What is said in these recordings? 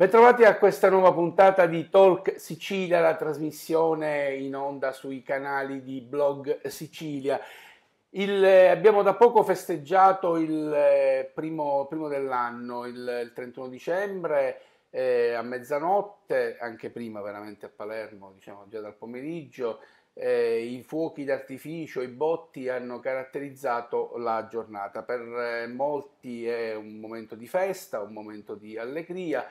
Bentrovati a questa nuova puntata di Talk Sicilia, la trasmissione in onda sui canali di Blog Sicilia. Il, eh, abbiamo da poco festeggiato il eh, primo, primo dell'anno, il, il, 31 dicembre, eh, a mezzanotte, anche prima veramente a Palermo, diciamo già dal pomeriggio, eh, i fuochi d'artificio, i botti hanno caratterizzato la giornata. Per eh, molti è un momento di festa, un momento di allegria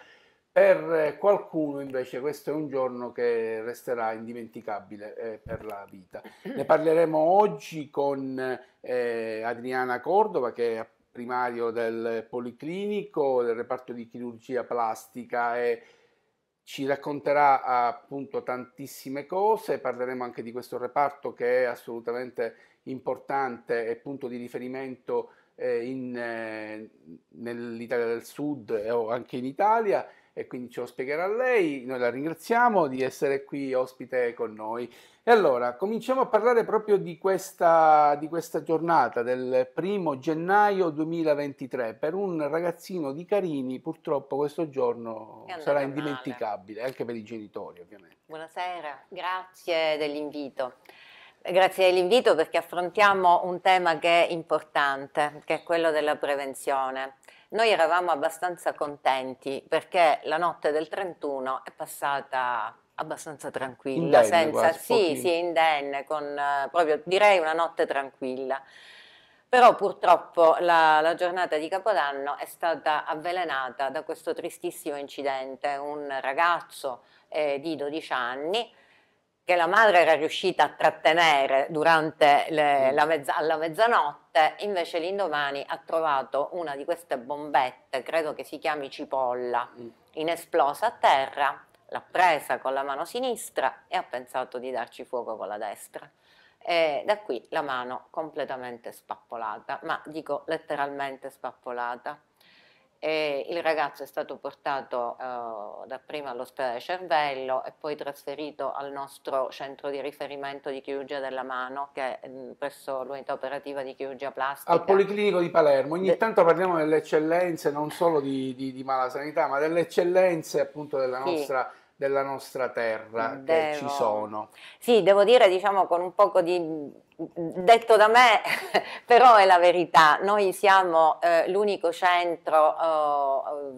per qualcuno invece questo è un giorno che resterà indimenticabile eh, per la vita. Ne parleremo oggi con eh, Adriana Cordova che è primario del Policlinico, del reparto di chirurgia plastica e ci racconterà appunto tantissime cose, parleremo anche di questo reparto che è assolutamente importante e punto di riferimento eh, eh, nell'Italia del Sud eh, o anche in Italia e quindi ce lo spiegherà lei. Noi la ringraziamo di essere qui ospite con noi. E allora, cominciamo a parlare proprio di questa, di questa giornata del primo gennaio 2023. Per un ragazzino di Carini, purtroppo questo giorno sarà indimenticabile, male. anche per i genitori ovviamente. Buonasera, grazie dell'invito. Grazie dell'invito perché affrontiamo un tema che è importante, che è quello della prevenzione. Noi eravamo abbastanza contenti perché la notte del 31 è passata abbastanza tranquilla, indenne, senza, quasi, sì, pochino. sì, indenne, con eh, proprio direi una notte tranquilla. Però purtroppo la, la, giornata di Capodanno è stata avvelenata da questo tristissimo incidente. Un ragazzo eh, di 12 anni che la madre era riuscita a trattenere durante le, mm. la mezza, alla mezzanotte, invece l'indomani ha trovato una di queste bombette, credo che si chiami cipolla, mm. inesplosa a terra, l'ha presa con la mano sinistra e ha pensato di darci fuoco con la destra. E da qui la mano completamente spappolata, ma dico letteralmente spappolata e il ragazzo è stato portato eh, dapprima all'ospedale cervello e poi trasferito al nostro centro di riferimento di chirurgia della mano che è mm, presso l'unità operativa di chirurgia plastica. Al Policlinico di Palermo, ogni De... tanto parliamo delle eccellenze non solo di, di, di mala sanità ma delle eccellenze appunto della nostra della nostra terra devo. che ci sono. Sì, devo dire, diciamo, con un poco di detto da me, però è la verità, noi siamo eh, l'unico centro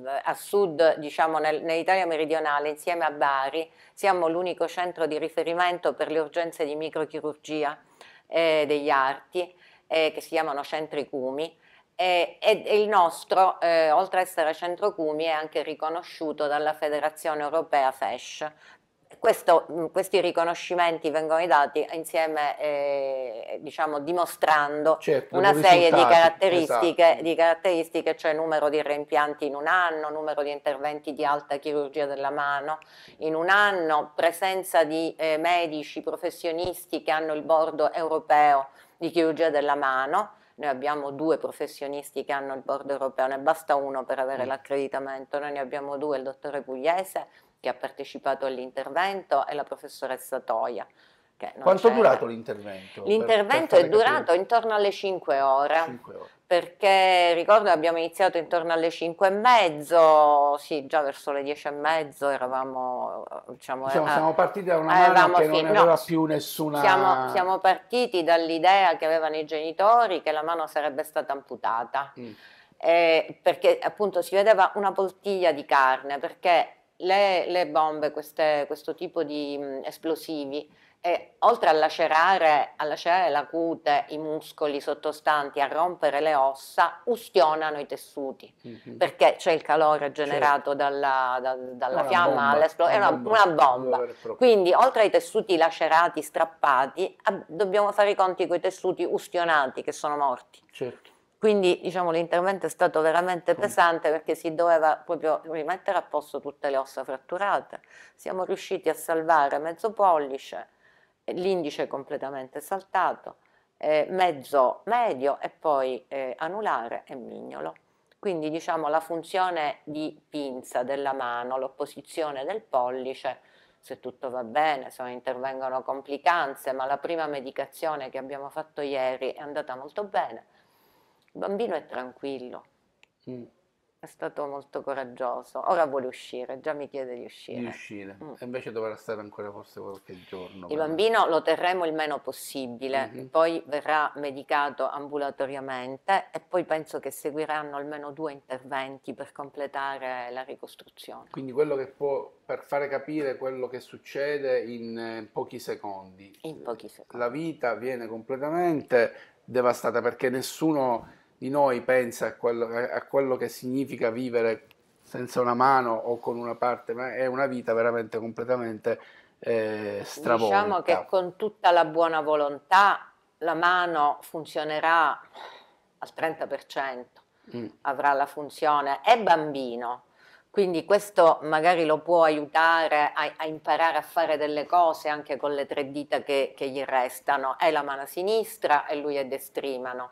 eh, a sud, diciamo nel, nell'Italia meridionale, insieme a Bari, siamo l'unico centro di riferimento per le urgenze di microchirurgia eh, degli arti, eh, che si chiamano centri CUMI, e, e, e il nostro, eh, oltre ad essere centro CUMI, è anche riconosciuto dalla Federazione Europea FESH. Questo, questi riconoscimenti vengono dati insieme, eh, diciamo, dimostrando certo, una serie di caratteristiche, esatto. di caratteristiche, cioè numero di reimpianti in un anno, numero di interventi di alta chirurgia della mano in un anno, presenza di eh, medici professionisti che hanno il bordo europeo di chirurgia della mano noi abbiamo due professionisti che hanno il bordo europeo, ne basta uno per avere mm. l'accreditamento, noi ne abbiamo due, il dottore Pugliese che ha partecipato all'intervento e la professoressa Toia. Quanto c'era. è durato l'intervento? L'intervento per, per è durato capire. intorno alle 5 ore. 5 ore. Perché ricordo abbiamo iniziato intorno alle 5 e mezzo, sì, già verso le 10 e mezzo eravamo. Diciamo, diciamo era, eh, siamo partiti da una mano che fi- non aveva no, più nessuna. Siamo, siamo, partiti dall'idea che avevano i genitori che la mano sarebbe stata amputata. Mm. Eh, perché appunto si vedeva una poltiglia di carne, perché le, le bombe, queste, questo tipo di mh, mm, esplosivi e oltre a lacerare, a lacerare la cute, i muscoli sottostanti, a rompere le ossa, ustionano i tessuti mm-hmm. perché c'è il calore generato cioè, dalla, da, dalla fiamma all'esplosione, è una, bomba. Una bomba. Quindi oltre ai tessuti lacerati, strappati, ab- dobbiamo fare i conti con i tessuti ustionati che sono morti. Certo. Quindi diciamo, l'intervento è stato veramente pesante perché si doveva proprio rimettere a posto tutte le ossa fratturate. Siamo riusciti a salvare mezzo pollice l'indice completamente saltato, eh, mezzo medio e poi eh, anulare e mignolo. Quindi diciamo la funzione di pinza della mano, l'opposizione del pollice, se tutto va bene, se non intervengono complicanze, ma la prima medicazione che abbiamo fatto ieri è andata molto bene, il bambino è tranquillo. Mm. È stato molto coraggioso. Ora vuole uscire, già mi chiede di uscire. Di uscire. Mm. E invece dovrà stare ancora forse qualche giorno. Il bambino me. lo terremo il meno possibile, mm-hmm. poi verrà medicato ambulatoriamente e poi penso che seguiranno almeno due interventi per completare la ricostruzione. Quindi quello che può, per fare capire quello che succede in eh, pochi secondi. In pochi secondi. La vita viene completamente devastata perché nessuno di noi pensa a quello, a quello che significa vivere senza una mano o con una parte, ma è una vita veramente completamente eh, stravolta. Diciamo che con tutta la buona volontà la mano funzionerà al 30%, mm. avrà la funzione, è bambino, quindi questo magari lo può aiutare a, a, imparare a fare delle cose anche con le tre dita che, che gli restano, è la mano sinistra e lui è destrimano.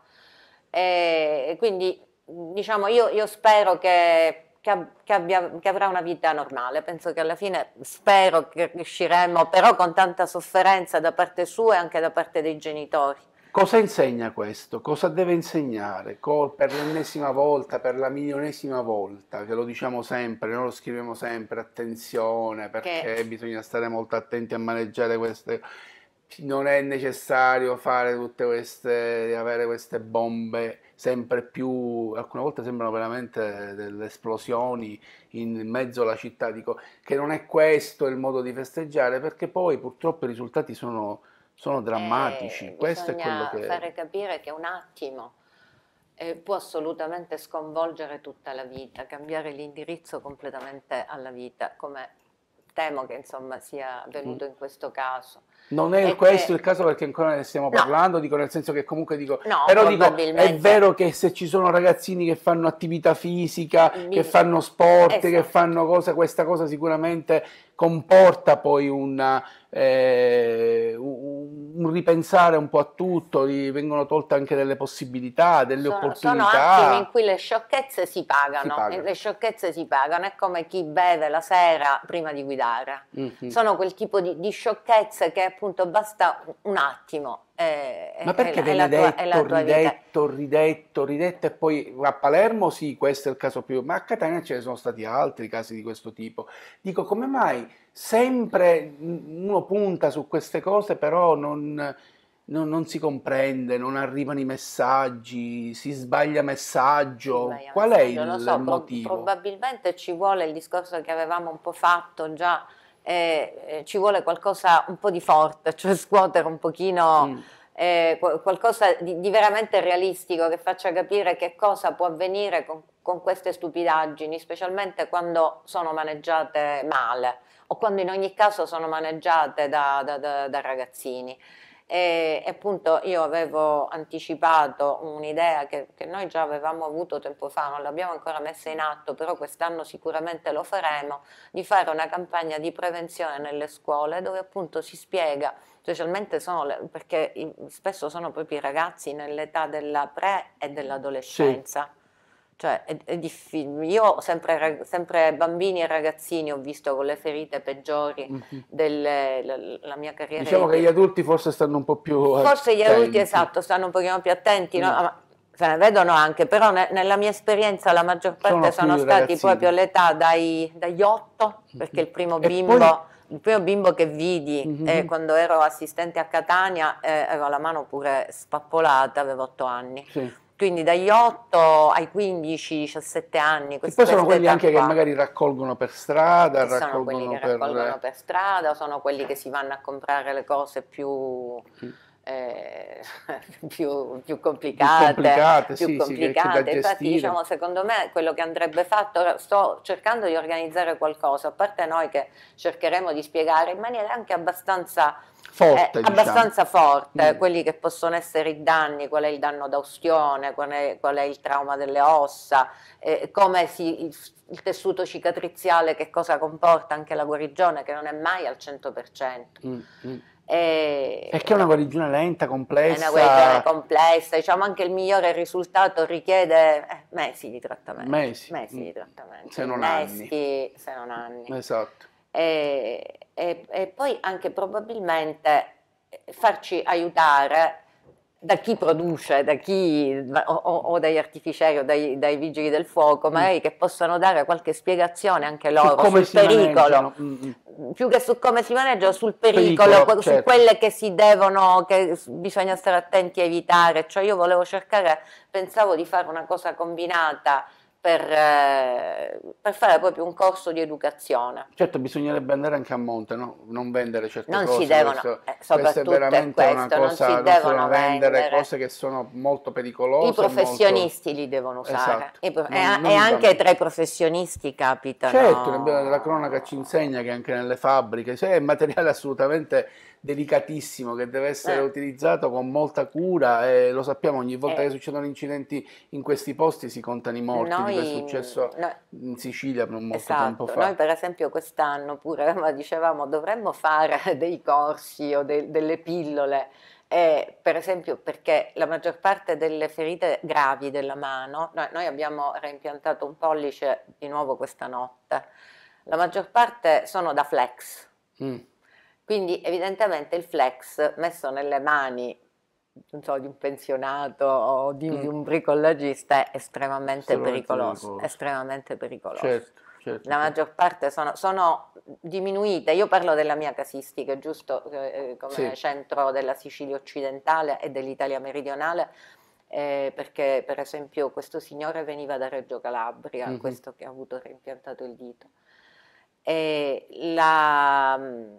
E quindi diciamo io, io spero che che, abbia, che, avrà una vita normale. Penso che alla fine spero che riusciremo, però con tanta sofferenza da parte sua e anche da parte dei genitori. Cosa insegna questo? Cosa deve insegnare? Col, per l'ennesima volta, per la milionesima volta, che lo diciamo sempre, noi lo scriviamo sempre, attenzione, perché che... bisogna stare molto attenti a maneggiare queste cose non è necessario fare tutte queste, avere queste bombe sempre più, alcune volte sembrano veramente delle esplosioni in mezzo alla città, dico che non è questo il modo di festeggiare perché poi purtroppo i risultati sono, sono drammatici. Eh, questo è quello che... fare capire che un attimo eh, può assolutamente sconvolgere tutta la vita, cambiare l'indirizzo completamente alla vita, come temo che insomma sia avvenuto mm. in questo caso. Non è e questo che... il caso perché ancora ne stiamo parlando, no. dico nel senso che comunque dico, no, però dico, è vero che se ci sono ragazzini che fanno attività fisica, Mi... che fanno sport, esatto. che fanno cosa, questa cosa sicuramente comporta poi una, eh, un ripensare un po' a tutto, gli vengono tolte anche delle possibilità, delle sono, opportunità. Sono attimi in cui le sciocchezze si pagano, si pagano. le sciocchezze si pagano, è come chi beve la sera prima di guidare. Mm-hmm. Sono quel tipo di, di sciocchezze che appunto basta un attimo eh, Ma perché viene detto, tua, ridetto, ridetto, ridetto e poi a Palermo sì, questo è il caso più, ma a Catania ce ne sono stati altri casi di questo tipo. Dico, come mai sempre uno punta su queste cose, però non, non, non si comprende, non arrivano i messaggi, si sbaglia messaggio. Si sbaglia Qual messaggio, è il so, motivo? probabilmente ci vuole il discorso che avevamo un po' fatto già eh, ci vuole qualcosa un po' di forte, cioè scuotere un pochino... Mm. Eh, qualcosa di, di, veramente realistico che faccia capire che cosa può avvenire con, con, queste stupidaggini, specialmente quando sono maneggiate male o quando in ogni caso sono maneggiate da, da, da, da ragazzini e, e appunto io avevo anticipato un'idea che, che, noi già avevamo avuto tempo fa, non l'abbiamo ancora messa in atto, però quest'anno sicuramente lo faremo, di fare una campagna di prevenzione nelle scuole dove appunto si spiega, specialmente sono le, perché spesso sono proprio i ragazzi nell'età della pre e dell'adolescenza. Sì cioè, è, è difficile. Io sempre, sempre, bambini e ragazzini ho visto con le ferite peggiori mm-hmm. della la mia carriera. Diciamo che gli adulti forse stanno un po' più Forse attenti. gli adulti, esatto, stanno un pochino più attenti, no? No. Mm. Ah, cioè, vedono anche, però ne, nella mia esperienza la maggior parte sono, sono stati ragazzini. proprio all'età dai, dagli 8, mm-hmm. perché il primo bimbo... Poi... Il primo bimbo che vidi eh, mm-hmm. eh, quando ero assistente a Catania eh, avevo la mano pure spappolata, avevo otto anni. Sì quindi dagli 8 ai 15-17 anni. E poi sono quelli anche qua. che magari raccolgono per strada. Che raccolgono quelli che per... raccolgono per strada, sono quelli che si vanno a comprare le cose più... Eh, più, più, complicate, più complicate, più sì, complicate. Sì, infatti diciamo secondo me quello che andrebbe fatto, ora sto cercando di organizzare qualcosa, a parte noi che cercheremo di spiegare in maniera anche abbastanza forte. Eh, diciamo. Abbastanza forte, mm. quelli che possono essere i danni, qual è il danno d'ostione, qual è, qual è il trauma delle ossa, eh, come si, il, il, tessuto cicatriziale, che cosa comporta anche la guarigione, che non è mai al 100%. Mm, mm. Perché eh, è una eh, guarigione lenta, complessa. È una guarigione complessa, diciamo anche il migliore risultato richiede eh, mesi di trattamento. Mesi. mesi di mm. trattamento. Se non mesi, Se non anni. Esatto e, e, e poi anche probabilmente eh, farci aiutare da chi produce, da chi, o, o dagli artificieri o dai, dai, vigili del fuoco, mm. magari mm. che possano dare qualche spiegazione anche loro su sul pericolo, mm, mm. più che su come si maneggia, sul pericolo, pericolo su certo. quelle che si devono, che bisogna stare attenti a evitare. Cioè io volevo cercare, pensavo di fare una cosa combinata per, eh, per, fare proprio un corso di educazione. Certo, bisognerebbe andare anche a monte, no? non vendere certe non cose. Si devono, questo, eh, soprattutto questo è veramente questo, una cosa, non si devono non vendere, vendere, cose che sono molto pericolose. I professionisti molto... li devono usare. Esatto. Pro... e, non, e anche tra i professionisti capita. Certo, la cronaca ci insegna che anche nelle fabbriche, cioè è materiale assolutamente delicatissimo che deve essere eh. utilizzato con molta cura e lo sappiamo ogni volta eh. che succedono incidenti in questi posti si contano i morti, noi, è successo noi, in Sicilia non molto esatto, tempo fa. Noi per esempio quest'anno pure dicevamo dovremmo fare dei corsi o de, delle pillole e per esempio perché la maggior parte delle ferite gravi della mano, noi, noi, abbiamo reimpiantato un pollice di nuovo questa notte, la maggior parte sono da flex. Mm. Quindi evidentemente il flex messo nelle mani so, di un pensionato o di, mm. di un bricolagista è estremamente pericoloso, pericoloso, estremamente pericoloso. Certo, certo. La maggior parte sono, sono, diminuite, io parlo della mia casistica, giusto eh, eh, come sì. centro della Sicilia occidentale e dell'Italia meridionale, eh, perché per esempio questo signore veniva da Reggio Calabria, mm-hmm. questo che ha avuto reimpiantato il dito. E la, mm,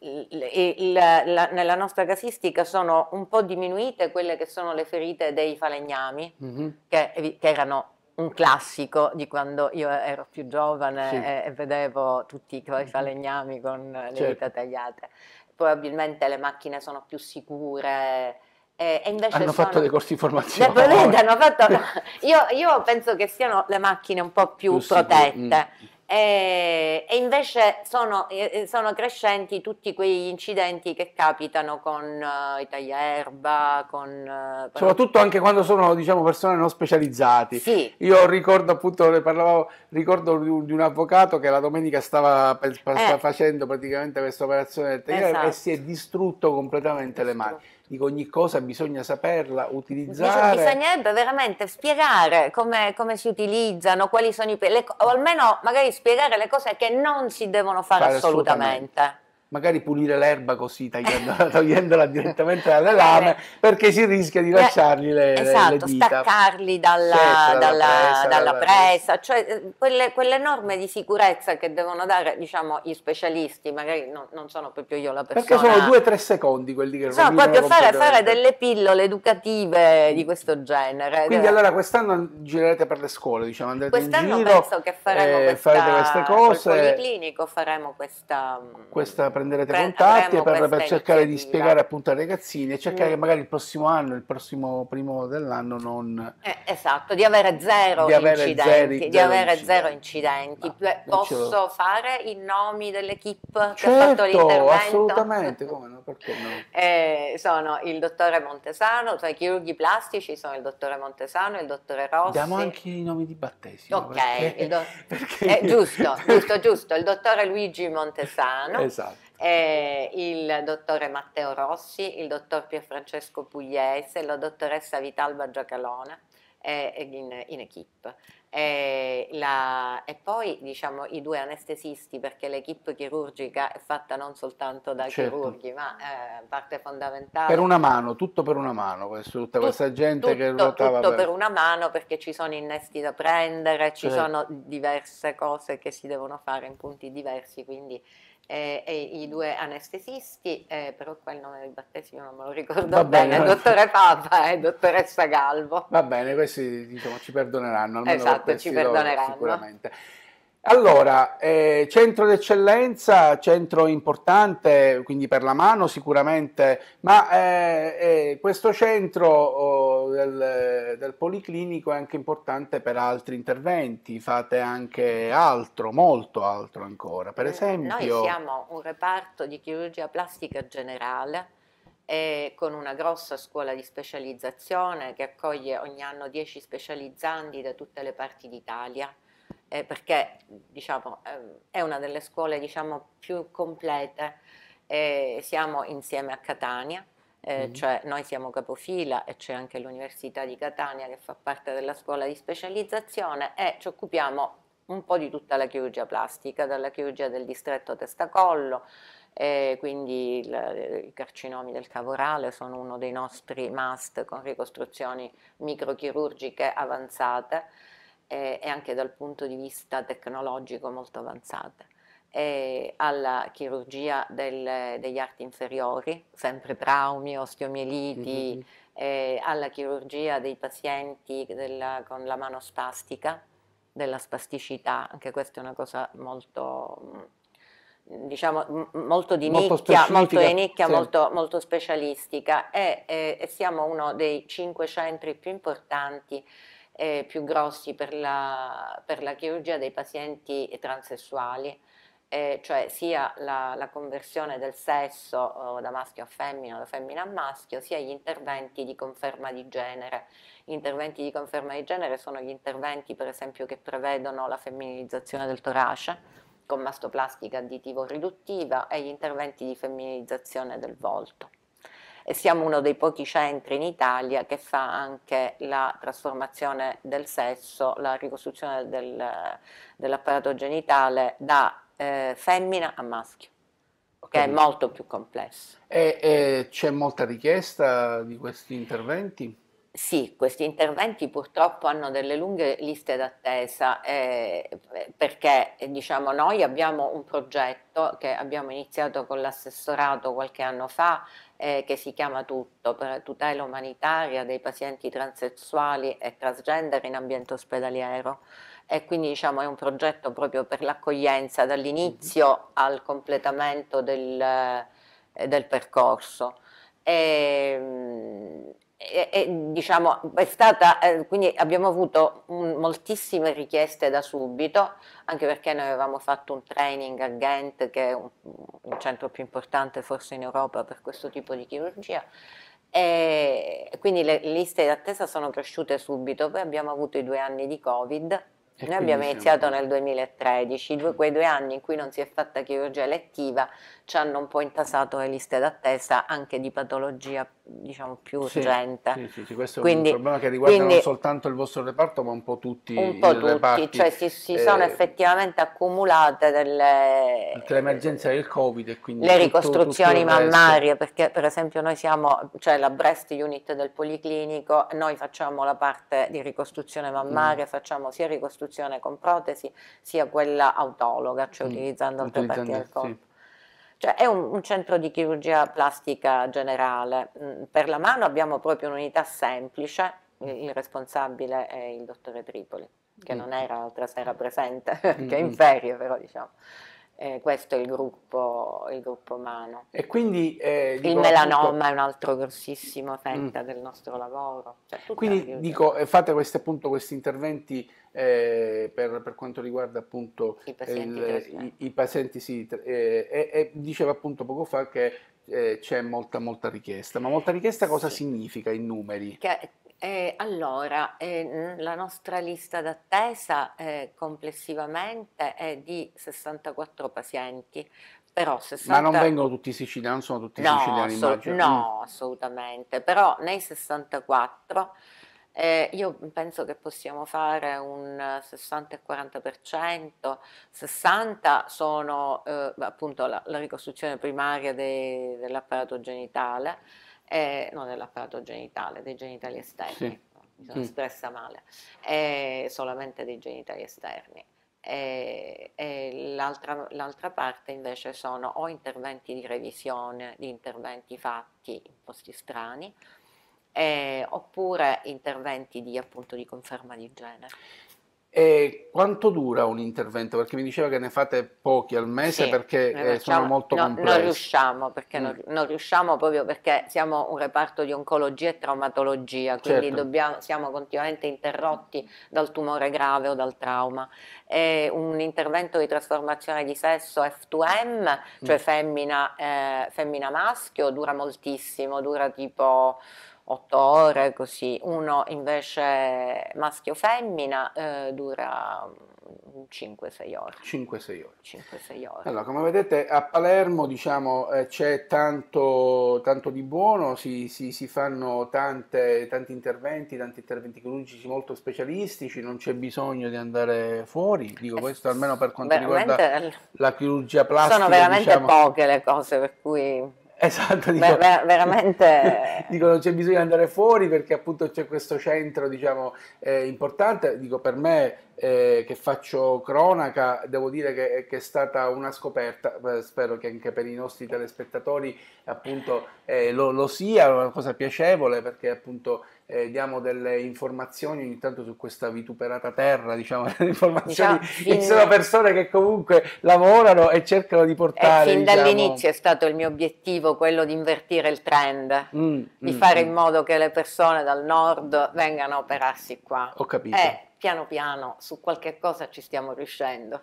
la, la, nella nostra casistica sono un po' diminuite quelle che sono le ferite dei falegnami, mm-hmm. che, che, erano un classico di quando io ero più giovane sì. e, e, vedevo tutti i mm-hmm. falegnami con le certo. dita tagliate. Probabilmente le macchine sono più sicure. Eh, hanno sono... fatto dei corsi di formazione. Hanno fatto... io, io, penso che siano le macchine un po' più, più protette. Sicure, mm. E, e invece sono, sono, crescenti tutti quegli incidenti che capitano con uh, i taglierba, con... Uh, Soprattutto anche quando sono diciamo, persone non specializzate. Sì. Io ricordo appunto, parlavo, ricordo di un, di un avvocato che la domenica stava, per, per, eh. facendo praticamente questa operazione del tagliere esatto. e si è distrutto completamente distrutto. le mani. Dico, ogni cosa bisogna saperla utilizzare. bisognerebbe veramente spiegare come, come si utilizzano, quali sono i... Le, o almeno magari spiegare le cose che non si devono fare, fare assolutamente. assolutamente magari pulire l'erba così tagliandola, togliendola direttamente dalle lame eh, perché si rischia di eh, lasciargli le, esatto, le dita staccarli dalla, certo, dalla, dalla, presa, dalla presa, cioè eh, quelle, quelle, norme di sicurezza che devono dare diciamo gli specialisti magari no, non sono proprio io la persona perché sono due o tre secondi quelli che sono proprio fare, fare delle pillole educative di questo genere quindi allora quest'anno girerete per le scuole diciamo andrete quest'anno in giro penso che faremo questa, farete queste cose col policlinico faremo questa, mm, questa prenderete Pre- contatti per, per cercare di spiegare appunto ai ragazzini e mm. cercare mm. che magari il prossimo anno, il prossimo primo dell'anno non... Eh, esatto, di avere zero di avere incidenti, zero, di zero avere incidenti. zero incidenti. No, Posso fare i nomi dell'equipe certo, che ha fatto certo, l'intervento? assolutamente, come no, perché no? Eh, sono il dottore Montesano, tra cioè i chirurghi plastici sono il dottore Montesano e il dottore Rossi. Diamo anche i nomi di battesimo. Ok, perché, do- perché... Eh, giusto, giusto, giusto, il dottore Luigi Montesano. esatto eh, il dottore Matteo Rossi, il dottor Pierfrancesco Pugliese, la dottoressa Vitalba Giacalone eh, in, in equip. E, la, e, poi diciamo i due anestesisti perché l'equipe chirurgica è fatta non soltanto da certo. chirurghi ma eh, parte fondamentale per una mano, tutto per una mano questo, tutta Tut, questa gente tutto, che ruotava tutto per... per... una mano perché ci sono innesti da prendere ci certo. sono diverse cose che si devono fare in punti diversi quindi eh, e i due anestesisti, eh, però qua il nome del battesimo non me lo ricordo bene, bene dottore Papa e dottoressa Galvo. Va bene, questi diciamo, ci perdoneranno, almeno esatto, ci perdoneranno. sicuramente. Allora, eh, centro d'eccellenza, centro importante, quindi per la mano sicuramente, ma eh, eh, questo centro oh, del, del, Policlinico è anche importante per altri interventi, fate anche altro, molto altro ancora. Per eh, esempio... Noi siamo un reparto di chirurgia plastica generale eh, con una grossa scuola di specializzazione che accoglie ogni anno 10 specializzandi da tutte le parti d'Italia eh, perché diciamo, eh, è una delle scuole diciamo, più complete. Eh, siamo insieme a Catania, eh, mm. cioè noi siamo capofila e c'è anche l'Università di Catania che fa parte della scuola di specializzazione e ci occupiamo un po' di tutta la chirurgia plastica, dalla chirurgia del distretto testacollo. collo eh, quindi il, i carcinomi del cavorale sono uno dei nostri must con ricostruzioni microchirurgiche avanzate e, e anche dal punto di vista tecnologico molto avanzata alla chirurgia del, degli arti inferiori, sempre traumi, osteomieliti, mm-hmm. eh, alla chirurgia dei pazienti della, con la mano spastica, della spasticità, anche questa è una cosa molto, mm, diciamo, molto di molto nicchia, molto, di nicchia sì. molto, molto specialistica e, e, e siamo uno dei cinque centri più importanti eh, più grossi per la, per la, chirurgia dei pazienti transessuali, eh, cioè sia la, la, conversione del sesso eh, da maschio a femmina o da femmina a maschio, sia gli interventi di conferma di genere. Gli interventi di conferma di genere sono gli interventi per esempio che prevedono la femminilizzazione del torace con mastoplastica additivo riduttiva e gli interventi di femminilizzazione del volto e siamo uno dei pochi centri in Italia che fa anche la trasformazione del sesso, la ricostruzione del, dell'apparato genitale da eh, femmina a maschio, che è molto più complesso. E, e c'è molta richiesta di questi interventi? Sì, questi interventi purtroppo hanno delle lunghe liste d'attesa eh, perché diciamo, noi abbiamo un progetto che abbiamo iniziato con l'assessorato qualche anno fa eh, che si chiama Tutto, per tutela umanitaria dei pazienti transessuali e transgender in ambiente ospedaliero e quindi diciamo, è un progetto proprio per l'accoglienza dall'inizio mm-hmm. al completamento del, eh, del percorso. E, ehm, e, e, diciamo, è stata, eh, quindi abbiamo avuto un, mm, moltissime richieste da subito, anche perché noi avevamo fatto un training a Ghent, che è un, un centro più importante forse in Europa per questo tipo di chirurgia, e quindi le, le liste d'attesa sono cresciute subito, poi abbiamo avuto i due anni di Covid, e noi abbiamo iniziato siamo... nel 2013, due, quei due anni in cui non si è fatta chirurgia elettiva ci hanno un po' intasato le liste d'attesa anche di patologia diciamo più sì, urgente. Sì, sì, sì, questo quindi, è un problema che riguarda quindi, non soltanto il vostro reparto ma un po' tutti un po i tutti, reparti. Cioè si, si eh, sono effettivamente accumulate delle... l'emergenza del Covid e quindi... Le ricostruzioni tutto mammarie perché per esempio noi siamo, cioè la breast unit del Policlinico, noi facciamo la parte di ricostruzione mammaria, mm. facciamo sia ricostruzione con protesi sia quella autologa, cioè mm. utilizzando altre parti del corpo. Cioè è un, un, centro di chirurgia plastica generale. Mm, per la mano abbiamo proprio un'unità semplice, il, il responsabile è il dottore Tripoli, che mm. non era l'altra sera presente, che è in ferie però diciamo. Eh, questo è il gruppo, il gruppo mano. E quindi, eh, dico, il melanoma appunto, è un altro grossissimo fetta mm. del nostro lavoro. Cioè, quindi dico, eh, fate questi, appunto, questi interventi eh, per, per, quanto riguarda appunto i eh, pazienti, il, i, i pazienti sì, eh, e, e, diceva appunto poco fa che eh, c'è molta molta richiesta, ma molta richiesta cosa sì. significa in numeri? Che, eh, allora, eh, la nostra lista d'attesa complessivamente è di 64 pazienti, 60... Ma non vengono tutti siciliani, non sono tutti no, siciliani, so, No, mm. assolutamente, però nei 64 eh, io penso che possiamo fare un 60 40%, 60 sono eh, appunto la, la, ricostruzione primaria de, dell'apparato genitale, eh, non dell'apparato genitale, dei genitali esterni, sì. mi sono mm. espressa male, eh, solamente dei genitali esterni. E, eh, e l'altra, l'altra, parte invece sono o interventi di revisione di interventi fatti in posti strani eh, oppure interventi di, appunto, di conferma di genere. E quanto dura un intervento? Perché mi diceva che ne fate pochi al mese sì, perché eh, facciamo, sono molto no, complessi. Non riusciamo, perché mm. non, non, riusciamo proprio perché siamo un reparto di oncologia e traumatologia, quindi certo. dobbiamo, siamo continuamente interrotti dal tumore grave o dal trauma. E un intervento di trasformazione di sesso F2M, cioè mm. femmina, eh, femmina maschio, dura moltissimo, dura tipo 8 ore così, uno invece maschio-femmina eh, dura 5-6 ore. 5-6 ore. 5-6 ore. Allora, come vedete a Palermo diciamo, eh, c'è tanto, tanto, di buono, si, si, si fanno tante, tanti interventi, tanti interventi chirurgici molto specialistici, non c'è bisogno di andare fuori, dico eh, questo almeno per quanto riguarda la chirurgia plastica. Sono veramente diciamo, poche le cose per cui Esatto, dico, Ver- veramente. dicono c'è bisogno di andare fuori perché appunto c'è questo centro diciamo, eh, importante, dico per me eh, che faccio cronaca, devo dire che, eh, che, è stata una scoperta, spero che anche per i nostri telespettatori appunto eh, lo, lo sia, una cosa piacevole perché appunto eh, diamo delle informazioni ogni tanto su questa vituperata terra, diciamo, delle informazioni diciamo, fin... sono persone che comunque lavorano e cercano di eh, portare. Eh, fin diciamo... dall'inizio è stato il mio obiettivo quello di invertire il trend, mm, di mm, fare mm. in modo che le persone dal nord vengano a operarsi qua. Ho capito. E eh, piano piano su qualche cosa ci stiamo riuscendo.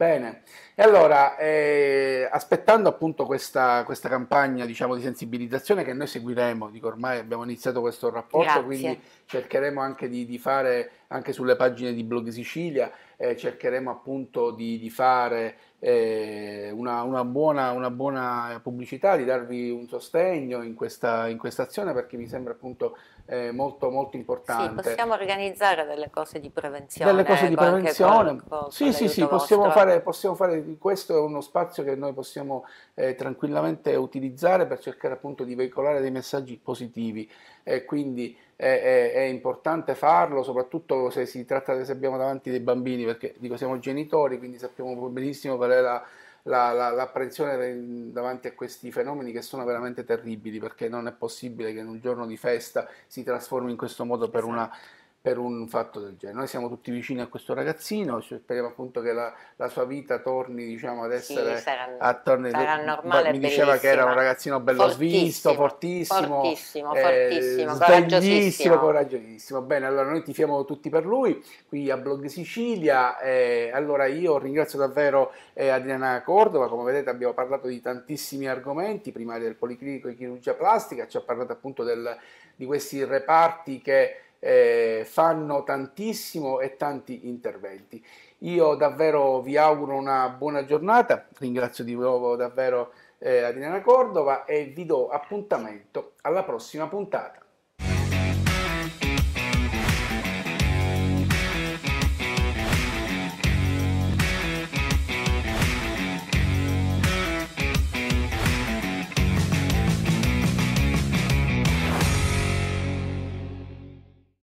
Bene, e allora eh, aspettando appunto questa, questa campagna diciamo, di sensibilizzazione che noi seguiremo, dico ormai abbiamo iniziato questo rapporto, Grazie. quindi cercheremo anche di, di, fare anche sulle pagine di Blog Sicilia, eh, cercheremo appunto di, di fare eh, una, una, buona, una, buona, pubblicità, di darvi un sostegno in questa, in questa azione perché mi sembra appunto eh, molto, molto importante. Sì, possiamo organizzare delle cose di prevenzione. Delle cose di eh, prevenzione. Con, con, sì, sì, sì, possiamo fare, possiamo fare, questo è uno spazio che noi possiamo eh, tranquillamente utilizzare per cercare appunto di veicolare dei messaggi positivi. quindi è, è, importante farlo, soprattutto se si tratta se abbiamo davanti dei bambini, perché dico siamo genitori, quindi sappiamo benissimo per qual è la, la, la, l'apprensione davanti a questi fenomeni che sono veramente terribili, perché non è possibile che in un giorno di festa si trasformi in questo modo per una esatto per un fatto del genere. Noi siamo tutti vicini a questo ragazzino, speriamo appunto che la, la sua vita torni diciamo, ad essere sì, sarà, attorno sarà normale, mi diceva che era un ragazzino bello fortissimo, svisto, fortissimo, fortissimo, eh, fortissimo coraggiosissimo. coraggiosissimo. Bene, allora noi ti fiamo tutti per lui qui a Blog Sicilia. Eh, allora io ringrazio davvero eh, Adriana Cordova, come vedete abbiamo parlato di tantissimi argomenti, prima del policlinico di chirurgia plastica, ci ha parlato appunto del, di questi reparti che eh, fanno tantissimo e tanti interventi. Io davvero vi auguro una buona giornata, ringrazio di nuovo davvero eh, Adriana Cordova e vi do appuntamento alla prossima puntata.